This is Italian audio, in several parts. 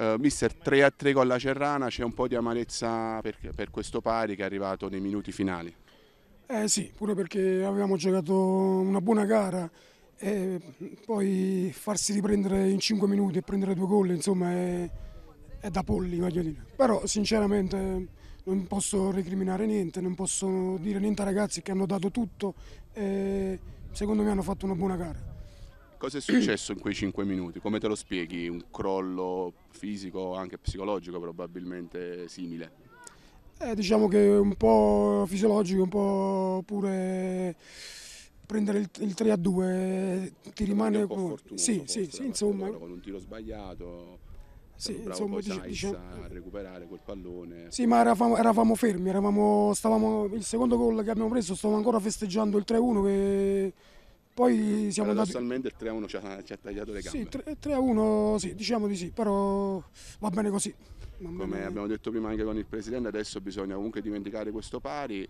Uh, mister 3 a 3 con la Cerrana, c'è un po' di amarezza per, per, questo pari che è arrivato nei minuti finali. Eh sì, pure perché avevamo giocato una buona gara e poi farsi riprendere in 5 minuti e prendere due gol insomma è, è da polli voglio dire. Però sinceramente non posso recriminare niente, non posso dire niente ai ragazzi che hanno dato tutto e secondo me hanno fatto una buona gara. Cosa è successo in quei 5 minuti? Come te lo spieghi? Un crollo fisico, anche psicologico probabilmente simile? Eh, diciamo che un po' fisiologico, un po' pure prendere il, il 3 a 2 eh, ti rimane un po' fortuna, sì, sì, sì, insomma con un tiro sbagliato sì, insomma, dice, diciamo, a recuperare quel pallone. Sì, ma eravamo, eravamo fermi, eravamo, stavamo, il secondo gol che abbiamo preso stavamo ancora festeggiando il 3-1 che poi siamo andati... andati... il 3-1 ci ha, ci ha tagliato le gambe. Sì, 3-1 sì, diciamo di sì, però va bene così. Non Come bene... abbiamo detto prima anche con il Presidente, adesso bisogna comunque dimenticare questo pari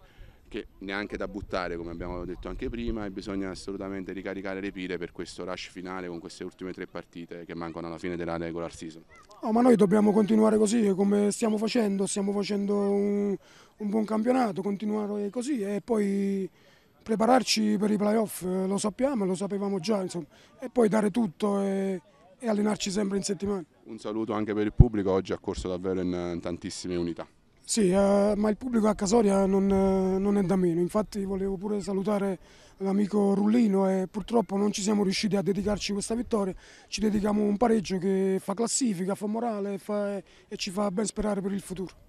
che neanche da buttare come abbiamo detto anche prima e bisogna assolutamente ricaricare le pile per questo rush finale con queste ultime tre partite che mancano alla fine della regular season. No, ma noi dobbiamo continuare così come stiamo facendo, stiamo facendo un, un buon campionato, continuare così e poi prepararci per i playoff eh, lo sappiamo, lo sapevamo già, insomma, e poi dare tutto e, e, allenarci sempre in settimana. Un saluto anche per il pubblico, oggi ha corso davvero in, tantissime unità. Sì, eh, ma il pubblico a Casoria non, eh, non, è da meno, infatti volevo pure salutare l'amico Rullino e purtroppo non ci siamo riusciti a dedicarci questa vittoria, ci dedichiamo un pareggio che fa classifica, fa morale fa, e ci fa ben sperare per il futuro.